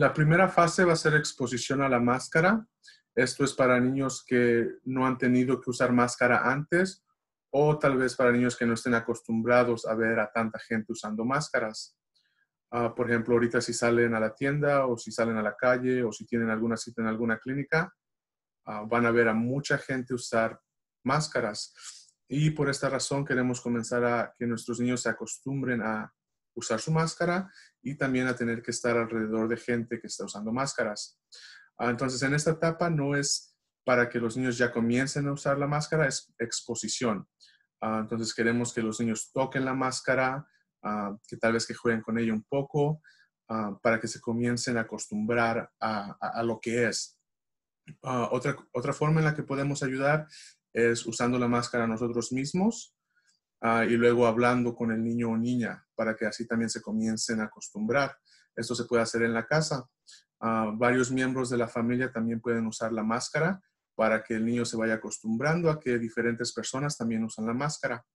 La primera fase va a ser exposición a la máscara. Esto es para niños que no han tenido que usar máscara antes o tal vez para niños que no estén acostumbrados a ver a tanta gente usando máscaras. Ah, por ejemplo, ahorita si salen a la tienda o si salen a la calle o si tienen alguna cita en alguna clínica, ah, van a ver a mucha gente usar máscaras. Y por esta razón queremos comenzar a que nuestros niños se acostumbren a usar su máscara y también a tener que estar alrededor de gente que está usando máscaras. Ah, entonces, en esta etapa no es para que los niños ya comiencen a usar la máscara, es exposición. Ah, entonces, queremos que los niños toquen la máscara, ah, que tal vez que jueguen con ella un poco, para que se comiencen a acostumbrar a, lo que es. otra, otra forma en la que podemos ayudar es usando la máscara nosotros mismos Ah, y luego hablando con el niño o niña para que así también se comiencen a acostumbrar. Esto se puede hacer en la casa. Ah, varios miembros de la familia también pueden usar la máscara para que el niño se vaya acostumbrando a que diferentes personas también usan la máscara.